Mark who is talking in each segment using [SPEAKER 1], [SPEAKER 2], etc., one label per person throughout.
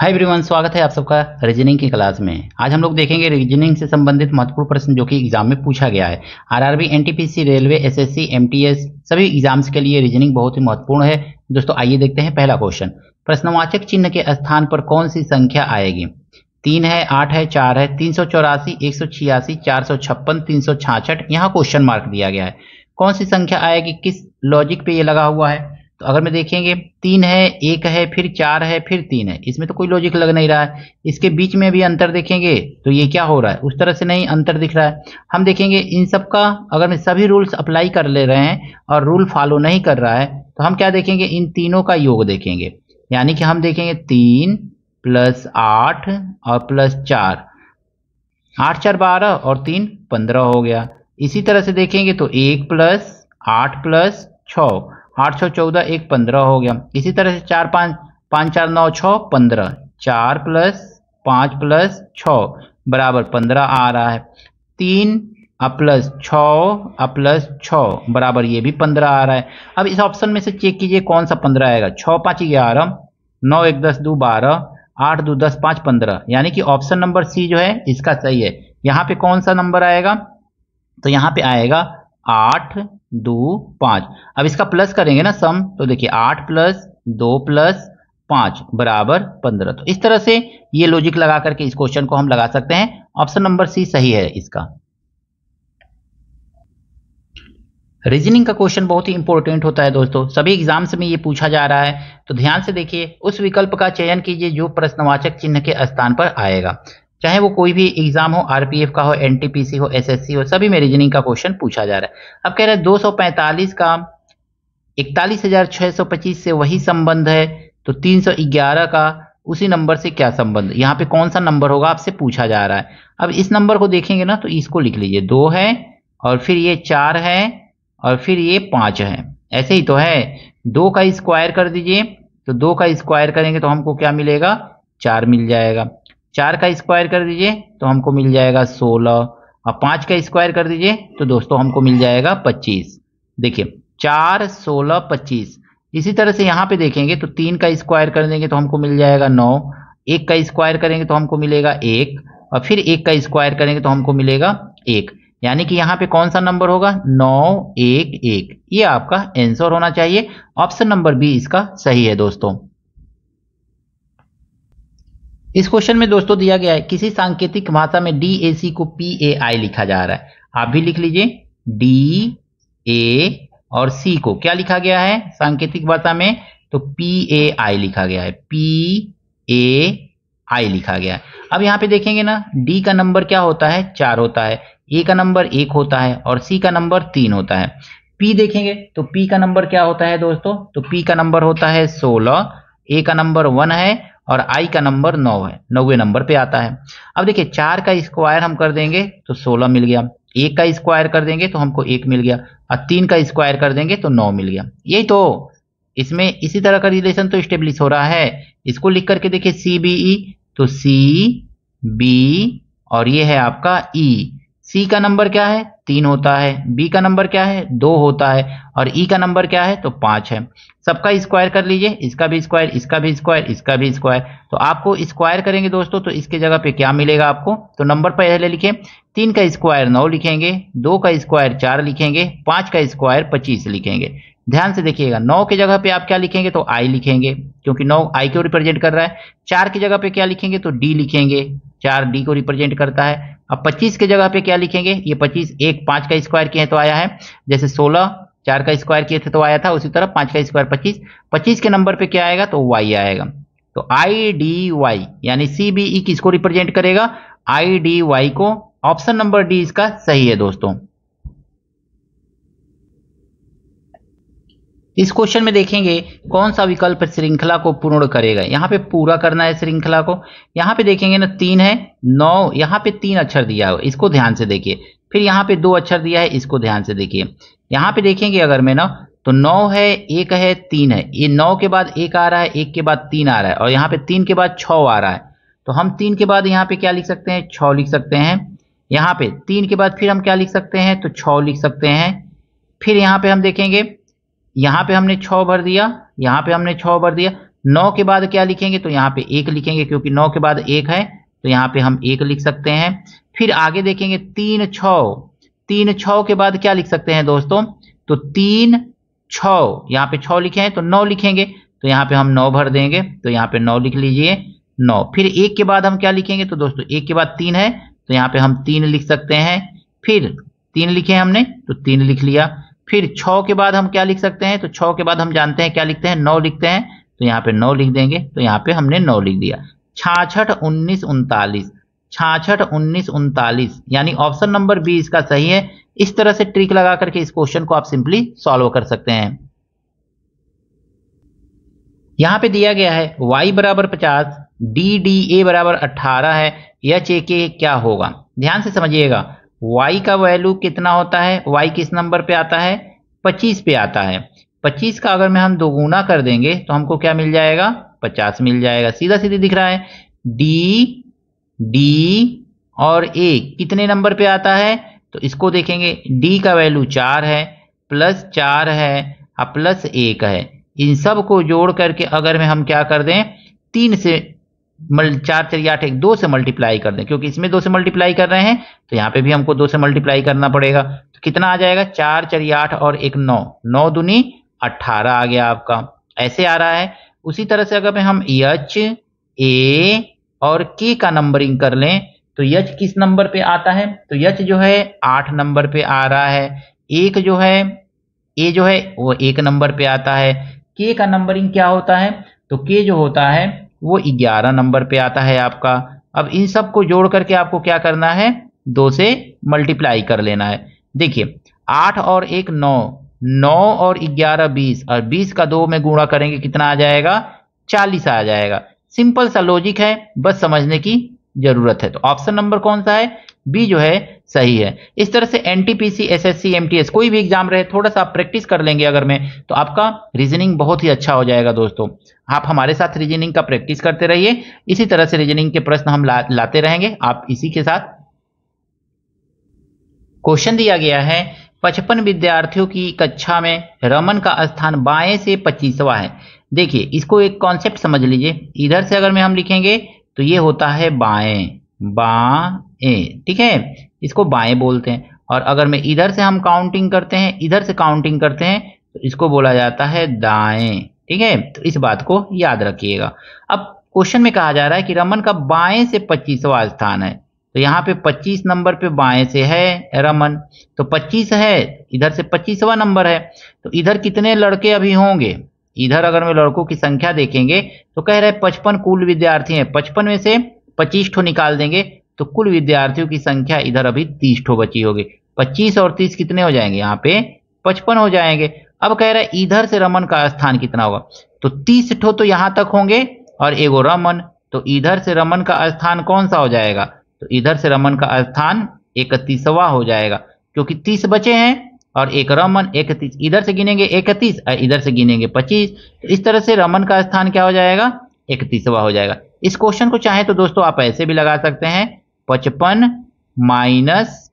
[SPEAKER 1] Hi everyone स्वागत है आप सबका रीजनिंग की क्लास में आज हम लोग देखेंगे रीजनिंग से संबंधित महत्वपूर्ण प्रश्न जो कि एग्जाम में पूछा गया है RRB NTPC railway SSC MTS सभी एग्जाम्स के लिए रीजनिंग बहुत ही महत्वपूर्ण है दोस्तों आइए देखते हैं पहला क्वेश्चन प्रश्नवाचक चिन्ह के स्थान पर कौन सी संख्या आएगी तीन है आठ है चार है तीन सौ चौरासी एक सौ छियासी चार सौ छप्पन तीन सौ छाछठ यहाँ क्वेश्चन मार्क दिया गया है कौन सी संख्या आएगी किस लॉजिक पे ये लगा हुआ है तो अगर मैं देखेंगे तीन है एक है फिर चार है फिर तीन है इसमें तो कोई लॉजिक लग नहीं रहा है इसके बीच में भी अंतर देखेंगे तो ये क्या हो रहा है उस तरह से नहीं अंतर दिख रहा है हम देखेंगे इन सब का अगर मैं सभी रूल्स अप्लाई कर ले रहे हैं और रूल फॉलो नहीं कर रहा है तो हम क्या देखेंगे इन तीनों का योग देखेंगे यानी कि हम देखेंगे तीन प्लस आठ और प्लस चार आठ चार बारह और तीन पंद्रह हो गया इसी तरह से देखेंगे तो एक प्लस आठ प्लस छः आठ सौ चौदह एक पंद्रह हो गया इसी तरह से चार पाँच पाँच चार नौ छः पंद्रह चार प्लस पाँच प्लस छः बराबर पंद्रह आ रहा है तीन प्लस छ प्लस छ बराबर ये भी पंद्रह आ रहा है अब इस ऑप्शन में से चेक कीजिए कौन सा पंद्रह आएगा छः पाँच ग्यारह नौ एक दस दो बारह आठ दो दस पाँच पंद्रह यानी कि ऑप्शन नंबर सी जो है इसका सही है यहाँ पे कौन सा नंबर आएगा तो यहाँ पे आएगा आठ दो पांच अब इसका प्लस करेंगे ना सम तो देखिए आठ प्लस दो प्लस पांच बराबर पंद्रह तो इस तरह से ये लॉजिक लगा करके इस क्वेश्चन को हम लगा सकते हैं ऑप्शन नंबर सी सही है इसका रीजनिंग का क्वेश्चन बहुत ही इंपॉर्टेंट होता है दोस्तों सभी एग्जाम्स में ये पूछा जा रहा है तो ध्यान से देखिए उस विकल्प का चयन कीजिए जो प्रश्नवाचक चिन्ह के स्थान पर आएगा चाहे वो कोई भी एग्जाम हो आरपीएफ का हो एनटीपीसी हो एसएससी हो सभी में रीजनिंग का क्वेश्चन पूछा जा रहा है अब कह रहे हैं दो का इकतालीस हजार छः सौ पच्चीस से वही संबंध है तो तीन सौ ग्यारह का उसी नंबर से क्या संबंध यहाँ पे कौन सा नंबर होगा आपसे पूछा जा रहा है अब इस नंबर को देखेंगे ना तो इसको लिख लीजिए दो है और फिर ये चार है और फिर ये पाँच है ऐसे ही तो है दो का स्क्वायर कर दीजिए तो दो का स्क्वायर करेंगे तो हमको क्या मिलेगा चार मिल जाएगा चार का स्क्वायर कर दीजिए तो हमको मिल जाएगा सोलह और पांच का स्क्वायर कर दीजिए तो दोस्तों हमको मिल जाएगा पच्चीस देखिए चार सोलह पच्चीस इसी तरह से यहाँ पे देखेंगे तो तीन का स्क्वायर कर देंगे तो हमको मिल जाएगा नौ एक का स्क्वायर करेंगे तो हमको मिलेगा एक और फिर एक का स्क्वायर करेंगे तो हमको मिलेगा एक यानी कि यहाँ पे कौन सा नंबर होगा नौ एक एक ये आपका आंसर होना चाहिए ऑप्शन नंबर बी इसका सही है दोस्तों इस क्वेश्चन में दोस्तों दिया गया है किसी सांकेतिक भाषा में डी ए सी को पी ए आई लिखा जा रहा है आप भी लिख लीजिए डी ए और सी को क्या लिखा गया है सांकेतिक भाषा में तो पी ए आई लिखा गया है पी ए आई लिखा गया है अब यहां पे देखेंगे ना डी का नंबर क्या होता है चार होता है ए का नंबर एक होता है और सी का नंबर तीन होता है पी देखेंगे तो पी का नंबर क्या होता है दोस्तों तो पी का नंबर होता है सोलह ए का नंबर वन है और आई का नंबर नौ है नौवे नंबर पे आता है अब देखिए चार का स्क्वायर हम कर देंगे तो सोलह मिल गया एक का स्क्वायर कर देंगे तो हमको एक मिल गया और तीन का स्क्वायर कर देंगे तो नौ मिल गया यही तो इसमें इसी तरह का रिलेशन तो स्टेब्लिश हो रहा है इसको लिख करके देखिए सी बी ई तो सी बी और ये है आपका ई e. सी का नंबर क्या है तीन होता है बी का नंबर क्या है दो होता है और ई e का नंबर क्या है तो पाँच है सबका स्क्वायर कर लीजिए इसका भी स्क्वायर इसका भी स्क्वायर इसका भी स्क्वायर तो आपको स्क्वायर करेंगे दोस्तों तो इसके जगह पे क्या मिलेगा आपको तो नंबर पहले लिखें तीन का स्क्वायर नौ लिखेंगे दो का स्क्वायर चार लिखेंगे पांच का स्क्वायर पच्चीस लिखेंगे ध्यान से देखिएगा नौ के जगह पे आप क्या लिखेंगे तो आई लिखेंगे क्योंकि नौ आई को रिप्रेजेंट कर रहा है चार की जगह पे क्या लिखेंगे तो डी लिखेंगे चार डी को रिप्रेजेंट करता है अब 25 के जगह पे क्या लिखेंगे ये 25 एक पांच का स्क्वायर किए तो आया है जैसे 16 चार का स्क्वायर किए थे तो आया था उसी तरह पांच का स्क्वायर 25 25 के नंबर पे क्या आएगा तो वाई आएगा तो आई डी वाई यानी सी बी ई किसको रिप्रेजेंट करेगा आई डी वाई को ऑप्शन नंबर डी इसका सही है दोस्तों इस क्वेश्चन में देखेंगे कौन सा विकल्प श्रृंखला को पूर्ण करेगा यहाँ पे पूरा करना है श्रृंखला को यहाँ पे देखेंगे ना तीन है नौ यहाँ पे तीन अक्षर दिया है इसको ध्यान से देखिए फिर यहाँ पे दो अक्षर दिया है इसको ध्यान से देखिए यहाँ पे देखेंगे अगर मैं ना तो नौ है एक है तीन है ये नौ के बाद एक आ रहा है एक के बाद तीन आ रहा है और यहाँ पे तीन के बाद छ आ रहा है तो हम तीन के बाद यहाँ पे क्या लिख सकते हैं छ लिख सकते हैं यहाँ पे तीन के बाद फिर हम क्या लिख सकते हैं तो छ लिख सकते हैं फिर यहाँ पे हम देखेंगे यहाँ पे हमने छ भर दिया यहाँ पे हमने छ भर दिया नौ के बाद क्या लिखेंगे तो यहाँ पे एक लिखेंगे क्योंकि नौ के बाद एक है तो यहाँ पे हम एक लिख सकते हैं फिर आगे देखेंगे तीन छ तीन छ के बाद क्या लिख सकते हैं दोस्तों तो तीन छ यहाँ पे छ लिखे हैं तो नौ लिखेंगे तो यहाँ पे हम नौ भर देंगे तो यहाँ पे नौ लिख लीजिए नौ फिर एक के बाद हम क्या लिखेंगे तो दोस्तों एक के बाद तीन है तो यहाँ पे हम तीन लिख सकते हैं फिर तीन लिखे हमने तो तीन लिख लिया फिर छ के बाद हम क्या लिख सकते हैं तो छ के बाद हम जानते हैं क्या लिखते हैं नौ लिखते हैं तो यहाँ पे नौ लिख देंगे तो यहाँ पे हमने नौ लिख दिया छाछठ उन्नीस उनतालीस छाछठ उन्नीस उनतालीस यानी ऑप्शन नंबर बी इसका सही है इस तरह से ट्रिक लगा करके इस क्वेश्चन को आप सिंपली सॉल्व कर सकते हैं यहां पे दिया गया है y बराबर पचास डी डी ए बराबर अट्ठारह है यच ए के क्या होगा ध्यान से समझिएगा y का वैल्यू कितना होता है y किस नंबर पे आता है 25 पे आता है 25 का अगर मैं हम दोगुना कर देंगे तो हमको क्या मिल जाएगा 50 मिल जाएगा सीधा सीधे दिख रहा है d d और a कितने नंबर पे आता है तो इसको देखेंगे d का वैल्यू चार है प्लस चार है और प्लस एक है इन सब को जोड़ करके अगर मैं हम क्या कर दें तीन से चार चार आठ एक दो से मल्टीप्लाई कर दें क्योंकि इसमें दो से मल्टीप्लाई कर रहे हैं तो यहाँ पे भी हमको दो से मल्टीप्लाई करना पड़ेगा तो कितना आ जाएगा चार चार आठ और एक नौ नौ दुनी अट्ठारह आ गया आपका ऐसे आ रहा है उसी तरह से अगर हम यच ए और के का नंबरिंग कर लें तो यच किस नंबर पे आता है तो यच जो है आठ नंबर पे आ रहा है एक जो है ए जो है वो एक नंबर पे आता है के का नंबरिंग क्या होता है तो के जो होता है वो ग्यारह नंबर पे आता है आपका अब इन सब को जोड़ करके आपको क्या करना है दो से मल्टीप्लाई कर लेना है देखिए आठ और एक नौ नौ और ग्यारह बीस और बीस का दो में गुणा करेंगे कितना आ जाएगा चालीस आ जाएगा सिंपल सा लॉजिक है बस समझने की जरूरत है तो ऑप्शन नंबर कौन सा है बी जो है सही है इस तरह से N T P C S S C M T S कोई भी एग्जाम रहे थोड़ा सा आप प्रैक्टिस कर लेंगे अगर मैं तो आपका रीजनिंग बहुत ही अच्छा हो जाएगा दोस्तों आप हमारे साथ रीजनिंग का प्रैक्टिस करते रहिए इसी तरह से रीजनिंग के प्रश्न हम ला, लाते रहेंगे आप इसी के साथ क्वेश्चन दिया गया है पचपन विद्यार्थियों की कक्षा में रमन का स्थान बाएं से पच्चीसवा है देखिए इसको एक कॉन्सेप्ट समझ लीजिए इधर से अगर मैं हम लिखेंगे तो ये होता है बाएं बाएं ठीक है इसको बाएं बोलते हैं और अगर मैं इधर से हम काउंटिंग करते हैं इधर से काउंटिंग करते हैं तो इसको बोला जाता है दाएं ठीक है तो इस बात को याद रखिएगा अब क्वेश्चन में कहा जा रहा है कि रमन का बाएं से पच्चीसवा स्थान है तो यहाँ पे 25 नंबर पे बाएं से है रमन तो 25 है इधर से 25वां नंबर है तो इधर कितने लड़के अभी होंगे इधर अगर मैं लड़कों की संख्या देखेंगे तो कह रहे पचपन कुल विद्यार्थी हैं पचपन में से पच्चीस ठो निकाल देंगे तो कुल विद्यार्थियों की संख्या इधर अभी तीस ठो बची होगी पच्चीस और तीस कितने हो जाएंगे यहाँ पे पचपन हो जाएंगे अब कह रहा है इधर से रमन का स्थान कितना होगा तो तीस ठो तो यहां तक होंगे और एगो रमन तो इधर से रमन का स्थान कौन सा हो जाएगा तो इधर से रमन का स्थान इकतीसवा हो जाएगा क्योंकि तीस बचे हैं और एक रमन इकतीस इधर से गिनेंगे इकतीस और इधर से गिनेंगे पच्चीस तो इस तरह से रमन का स्थान क्या हो जाएगा इकतीसवा हो जाएगा इस क्वेश्चन को चाहे तो दोस्तों आप ऐसे भी लगा सकते हैं पचपन माइनस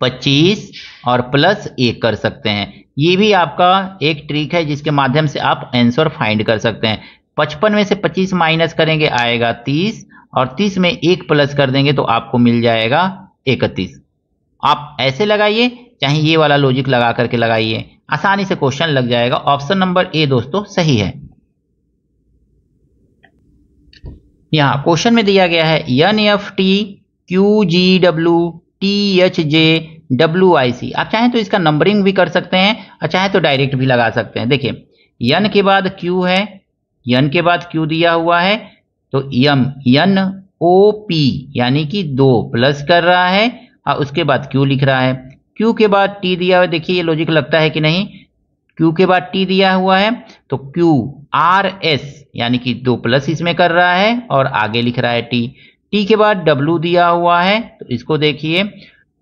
[SPEAKER 1] पच्चीस और प्लस एक कर सकते हैं ये भी आपका एक ट्रिक है जिसके माध्यम से आप आंसर फाइंड कर सकते हैं पचपन में से पच्चीस माइनस करेंगे आएगा तीस और तीस में एक प्लस कर देंगे तो आपको मिल जाएगा इकतीस आप ऐसे लगाइए चाहे ये वाला लॉजिक लगा करके लगाइए आसानी से क्वेश्चन लग जाएगा ऑप्शन नंबर ए दोस्तों सही है यहां क्वेश्चन में दिया गया है N F T Q G W T H J W I C आप चाहें तो इसका नंबरिंग भी कर सकते हैं चाहे अच्छा तो डायरेक्ट भी लगा सकते हैं देखिए यन के बाद क्यू है यन के बाद क्यू दिया हुआ है तो यम यन ओ पी यानी कि दो प्लस कर रहा है और उसके बाद क्यू लिख रहा है क्यू के बाद टी दिया हुआ देखिए ये लॉजिक लगता है कि नहीं क्यू के बाद टी दिया हुआ है तो क्यू आर एस यानी कि दो प्लस इसमें कर रहा है और आगे लिख रहा है टी टी के बाद डब्लू दिया हुआ है तो इसको देखिए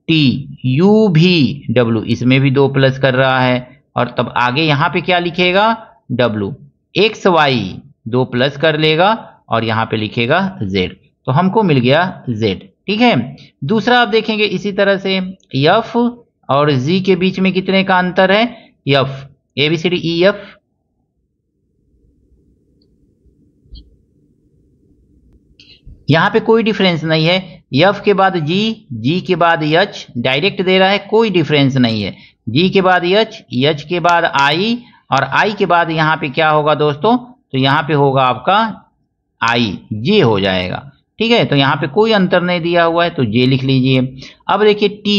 [SPEAKER 1] टी यू भी डब्लू इसमें भी दो प्लस कर रहा है और तब आगे यहां पे क्या लिखेगा W एक्स वाई दो प्लस कर लेगा और यहां पे लिखेगा Z तो हमको मिल गया Z ठीक है दूसरा आप देखेंगे इसी तरह से यफ और जी के बीच में कितने का अंतर है F A B C D E F यहां पे कोई डिफरेंस नहीं है यफ के बाद जी जी के बाद यच डायरेक्ट दे रहा है कोई डिफरेंस नहीं है जी के बाद यच यच के बाद आई और आई के बाद यहाँ पे क्या होगा दोस्तों तो यहाँ पे होगा आपका आई जे हो जाएगा ठीक है तो यहाँ पे कोई अंतर नहीं दिया हुआ है तो जे लिख लीजिए अब देखिए टी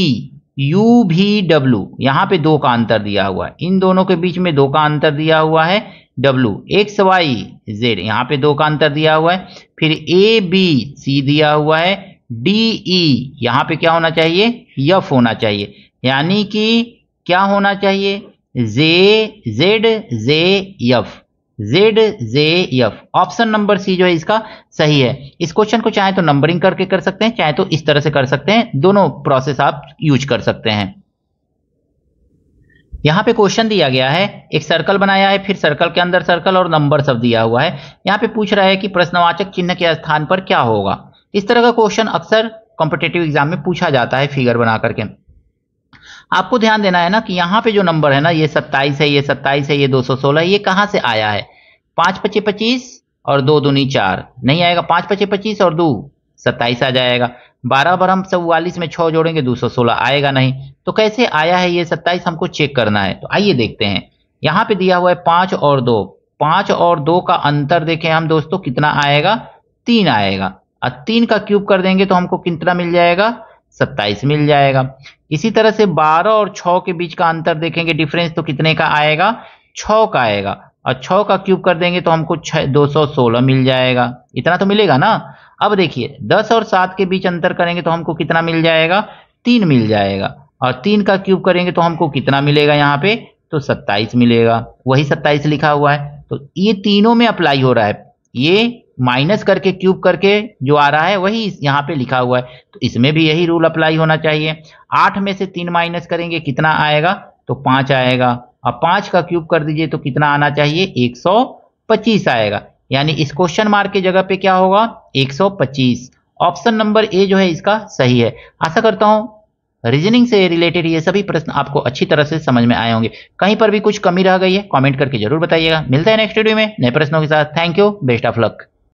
[SPEAKER 1] यू भी डब्लू यहाँ पे दो का अंतर दिया हुआ है इन दोनों के बीच में दो का अंतर दिया हुआ है डब्लू एक्स वाई जेड यहाँ पे दो का अंतर दिया हुआ है फिर ए बी सी दिया हुआ है डी ई e, यहाँ पे क्या होना चाहिए यफ होना चाहिए यानी कि क्या होना चाहिए J Z J F Z J F option number C जो है इसका सही है इस क्वेश्चन को चाहे तो नंबरिंग करके कर सकते हैं चाहे तो इस तरह से कर सकते हैं दोनों प्रोसेस आप यूज कर सकते हैं यहाँ पे क्वेश्चन दिया गया है एक सर्कल बनाया है फिर सर्कल के अंदर सर्कल और नंबर सब दिया हुआ है यहाँ पे पूछ रहा है कि प्रश्नवाचक चिन्ह के स्थान पर क्या होगा इस तरह का क्वेश्चन अक्सर कॉम्पिटेटिव एग्जाम में पूछा जाता है फिगर बना करके आपको ध्यान देना है ना कि यहाँ पे जो नंबर है ना ये सत्ताईस है ये सत्ताईस है ये दो सौ सोलह ये कहाँ से आया है पाँच पच्चे पच्चीस और दो दूनी चार नहीं आएगा पाँच पच्चे पच्चीस और दो सत्ताईस आ जाएगा बारह बारह हम चौवालीस में छः जोड़ेंगे दो सौ सोलह आएगा नहीं तो कैसे आया है ये सत्ताईस हमको चेक करना है तो आइए देखते हैं यहाँ पे दिया हुआ है पाँच और दो पाँच और दो का अंतर देखें हम दोस्तों कितना आएगा तीन आएगा और तीन का क्यूब कर देंगे तो हमको कितना मिल जाएगा सत्ताईस मिल जाएगा इसी तरह से बारह और छः के बीच का अंतर देखेंगे डिफरेंस तो कितने का आएगा छ का आएगा और छः का क्यूब कर देंगे तो हमको छः दो सौ सोलह मिल जाएगा इतना तो मिलेगा ना अब देखिए दस और सात के बीच अंतर करेंगे तो हमको कितना मिल जाएगा तीन मिल जाएगा और तीन का क्यूब करेंगे तो हमको कितना मिलेगा यहाँ पे तो सत्ताईस मिलेगा वही सत्ताईस लिखा हुआ है तो ये तीनों में अप्लाई हो रहा है ये माइनस करके क्यूब करके जो आ रहा है वही यहाँ पे लिखा हुआ है तो इसमें भी यही रूल अप्लाई होना चाहिए आठ में से तीन माइनस करेंगे कितना आएगा तो पाँच आएगा अब पाँच का क्यूब कर दीजिए तो कितना आना चाहिए एक सौ पच्चीस आएगा यानी इस क्वेश्चन मार्क की जगह पे क्या होगा एक सौ पच्चीस ऑप्शन नंबर ए जो है इसका सही है आशा करता हूँ रीजनिंग से रिलेटेड ये सभी प्रश्न आपको अच्छी तरह से समझ में आए होंगे कहीं पर भी कुछ कमी रह गई है कॉमेंट करके जरूर बताइएगा मिलता है नेक्स्ट वीडियो में नए प्रश्नों के साथ thank you best of luck